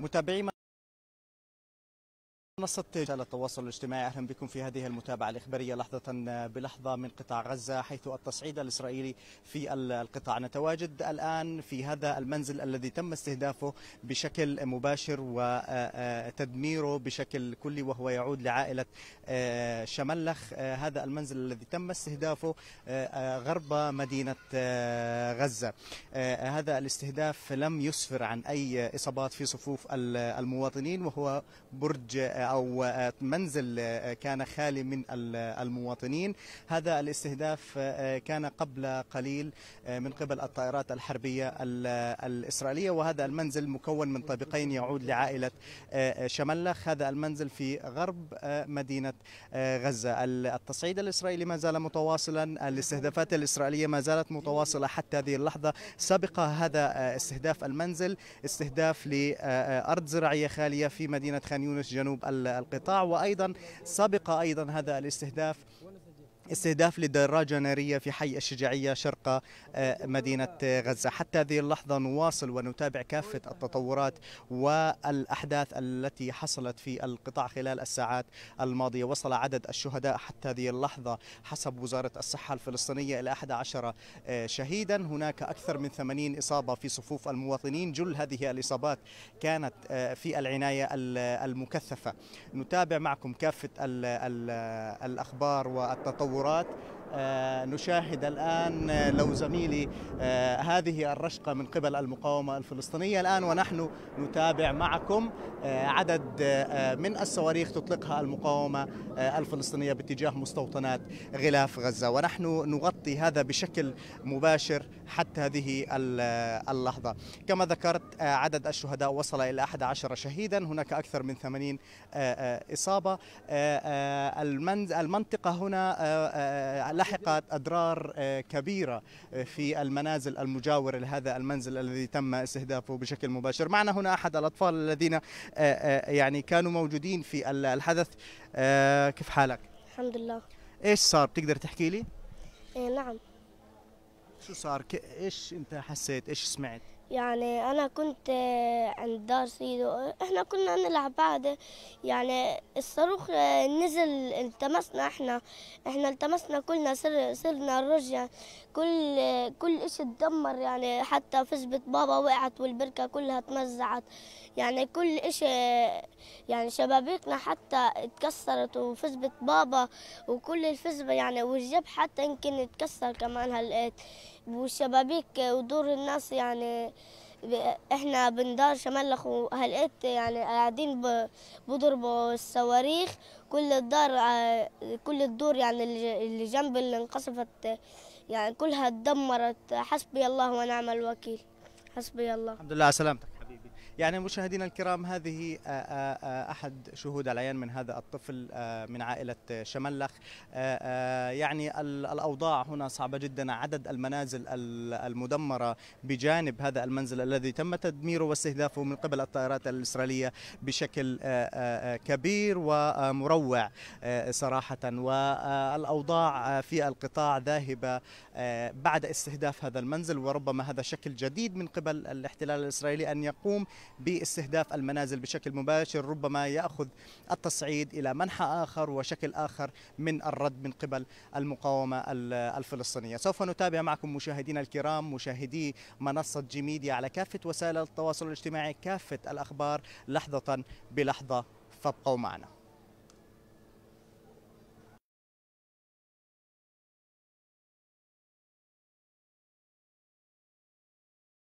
متابعي منصة التواصل الاجتماعي أهلا بكم في هذه المتابعة الإخبارية لحظة بلحظة من قطاع غزة حيث التصعيد الإسرائيلي في القطاع نتواجد الآن في هذا المنزل الذي تم استهدافه بشكل مباشر وتدميره آه، آه، بشكل كلي وهو يعود لعائلة آه، شملخ هذا المنزل الذي تم استهدافه غرب مدينة غزة هذا الاستهداف لم يسفر عن أي إصابات في صفوف المواطنين وهو برج أو آه، منزل آه، كان خالي من آه، المواطنين هذا الاستهداف كان قبل قليل من قبل الطائرات الحربية الإسرائيلية وهذا المنزل مكون من طابقين يعود لعائلة شملخ هذا المنزل في غرب مدينة غزة التصعيد الإسرائيلي ما زال متواصلا الاستهدافات الإسرائيلية ما زالت متواصلة حتى هذه اللحظة سبق هذا استهداف المنزل استهداف لأرض زراعية خالية في مدينة خان يونس جنوب القطاع وأيضا سبق أيضا هذا الاستهداف استهداف لدراجة نارية في حي الشجاعية شرق آه، مدينة آه، غزة حتى هذه اللحظة نواصل ونتابع كافة التطورات والأحداث التي حصلت في القطاع خلال الساعات الماضية وصل عدد الشهداء حتى هذه اللحظة حسب وزارة الصحة الفلسطينية إلى 11 آه، شهيدا هناك أكثر من 80 إصابة في صفوف المواطنين جل هذه الإصابات كانت في العناية المكثفة نتابع معكم كافة الأخبار والتطور التطورات آه، نشاهد الآن آه، لو زميلي آه، هذه الرشقة من قبل المقاومة الفلسطينية الآن ونحن نتابع معكم عدد من الصواريخ تطلقها المقاومة الفلسطينية باتجاه مستوطنات غلاف غزة ونحن نغطي هذا بشكل مباشر حتى هذه اللحظة كما ذكرت آه، عدد الشهداء وصل إلى 11 شهيدا هناك أكثر من 80 آه، آه، إصابة المنطقة هنا لحقت أضرار كبيرة في المنازل المجاورة لهذا المنزل الذي تم استهدافه بشكل مباشر معنا هنا أحد الأطفال الذين يعني كانوا موجودين في الحدث كيف حالك؟ الحمد لله ايش صار بتقدر تحكي لي؟ إيه نعم شو صار؟ ايش انت حسيت؟ ايش سمعت؟ يعني أنا كنت آه، عند دار سيدو إحنا كنا نلعب بعد يعني الصاروخ آه، نزل التمسنا إحنا إحنا التمسنا كلنا سر صرنا الرجع كل آه، كل إشي تدمر يعني حتى فزبة بابا وقعت والبركة كلها تمزعت يعني كل إشي يعني شبابيكنا حتى اتكسرت وفزبة بابا وكل الفزبة يعني والجب حتى يمكن اتكسر كمان هلقيت والشبابيك ودور الناس يعني احنا بندار شملخ وهلقيت يعني قاعدين بضربوا الصواريخ كل الدار كل الدور يعني اللي جنب اللي انقصفت يعني كلها اتدمرت حسبي الله ونعم الوكيل حسبي الله الحمد لله على سلامتك يعني مشاهدينا الكرام هذه آه، آه، آه، أحد شهود العيان من هذا الطفل من عائلة شملخ يعني الأوضاع هنا صعبة جدا عدد المنازل المدمرة بجانب هذا المنزل الذي تم تدميره واستهدافه من قبل الطائرات الإسرائيلية بشكل كبير ومروع صراحة والأوضاع في القطاع ذاهبة بعد استهداف هذا المنزل وربما هذا شكل جديد من قبل الاحتلال الإسرائيلي أن يقوم باستهداف المنازل بشكل مباشر ربما يأخذ التصعيد إلى منحى آخر وشكل آخر من الرد من قبل المقاومة الفلسطينية سوف نتابع معكم مشاهدينا الكرام مشاهدي منصة جي ميديا على كافة وسائل التواصل الاجتماعي كافة الأخبار لحظة بلحظة فابقوا معنا